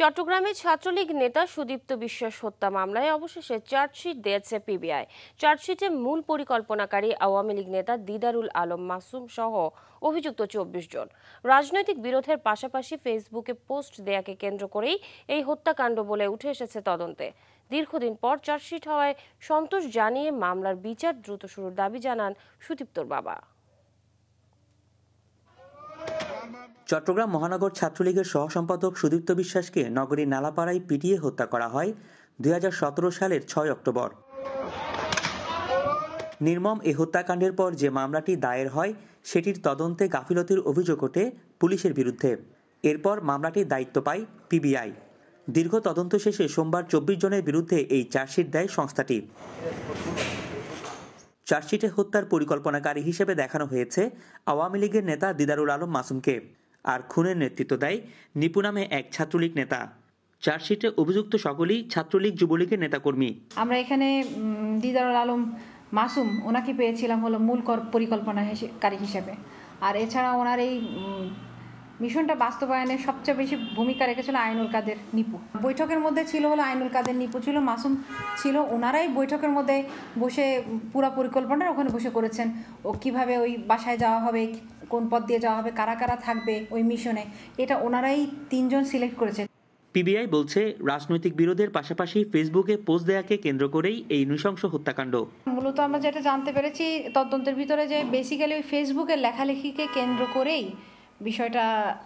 চট্টগ্রামে ছাত্রলীগ নেতা সুদীপ্ত বিশ্বাস হত্যা মামলায় অবশেষে চার্জশিট দিয়েছে পিবিআই চার্জশিটে মূল পরিকল্পনাকারী আওয়ামী লীগ নেতা দিদারুল আলম মাসুম সহ অভিযুক্ত চব্বিশ জন রাজনৈতিক বিরোধের পাশাপাশি ফেসবুকে পোস্ট দেয়াকে কেন্দ্র করেই এই হত্যাকাণ্ড বলে উঠে এসেছে তদন্তে দীর্ঘদিন পর চার্জশিট হওয়ায় সন্তোষ জানিয়ে মামলার বিচার দ্রুত শুরুর দাবি জানান সুদীপ্তর বাবা চট্টগ্রাম মহানগর ছাত্রলীগের সহসম্পাদক সুদীপ্ত বিশ্বাসকে নগরীর নালাপাড়ায় পিটিয়ে হত্যা করা হয় দুই সালের ছয় অক্টোবর নির্মম এ হত্যাকাণ্ডের পর যে মামলাটি দায়ের হয় সেটির তদন্তে গাফিলতির অভিযোগ ওঠে পুলিশের বিরুদ্ধে এরপর মামলাটির দায়িত্ব পায় পিবিআই দীর্ঘ তদন্ত শেষে সোমবার চব্বিশ জনের বিরুদ্ধে এই চার্জশিট দেয় সংস্থাটি চার্জশিটে হত্যার পরিকল্পনাকারী হিসেবে দেখানো হয়েছে আওয়ামী লীগের নেতা দিদারুল আলম মাসুমকে আর খুনের নেতৃত্ব দেয় নিপু নামে এক ছাত্রলীগ নেতা চার্জশিটে অভিযুক্ত সকলেই ছাত্রলীগ যুবলীগের নেতাকর্মী আমরা এখানে দিদারুল আলম মাসুম ওনাকে পেয়েছিলাম হলো মূল পরিকল্পনাকারী হিসেবে আর এছাড়া ওনার এই মিশনটা বাস্তবায়নে সবচেয়ে বেশি ভূমিকা রেখেছিল আইনুল কাদের নিপু বৈঠকের মধ্যে ছিল হলো আইনুল কাদের নিপু ছিল মাসুম ছিল ওনারাই বৈঠকের মধ্যে বসে পুরা পরিকল্পনা ওখানে বসে করেছেন ও কিভাবে ওই বাসায় যাওয়া হবে কোন পথ দিয়ে যাওয়া হবে কারা কারা থাকবে ওই মিশনে এটা ওনারাই তিনজন সিলেক্ট করেছে পিবিআই বলছে রাজনৈতিক বিরোধের পাশাপাশি ফেসবুকে পোস্ট দেয়াকে কেন্দ্র করেই এই নৃশংস হত্যাকাণ্ড মূলত আমরা যেটা জানতে পেরেছি তদন্তের ভিতরে যে বেসিক্যালি ওই ফেসবুকের লেখালেখিকে কেন্দ্র করেই বিষয়টা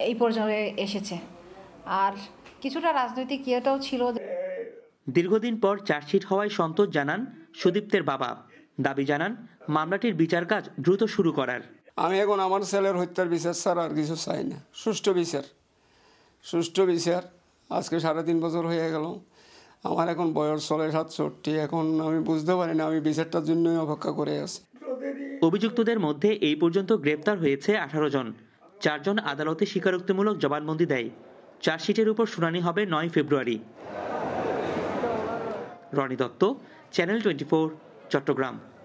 এই পর্যায়ে এসেছে আর কিছুটা রাজনৈতিক ইয়েটাও ছিল দীর্ঘদিন পর চার্জশিট হওয়ায় সন্তোষ জানান সুদীপ্তের বাবা দাবি জানান মামলাটির বিচার কাজ দ্রুত শুরু করার আমি এখন আমার ছেলের হত্যার বিচার ছাড়া আর কিছু চাই না সুষ্ঠু বিচার সুষ্ঠু বিচার আজকে সাড়ে তিন বছর হয়ে গেল আমার এখন বয়স চলে সাতষট্টি এখন আমি বুঝতে পারি না আমি বিচারটার জন্যই অপেক্ষা করে আছি অভিযুক্তদের মধ্যে এই পর্যন্ত গ্রেপ্তার হয়েছে আঠারো জন চারজন আদালতে স্বীকারোক্তিমূলক জবানবন্দি দেয় চার্জশিটের উপর শুনানি হবে নয় ফেব্রুয়ারি রনি দত্ত চ্যানেল টোয়েন্টি চট্টগ্রাম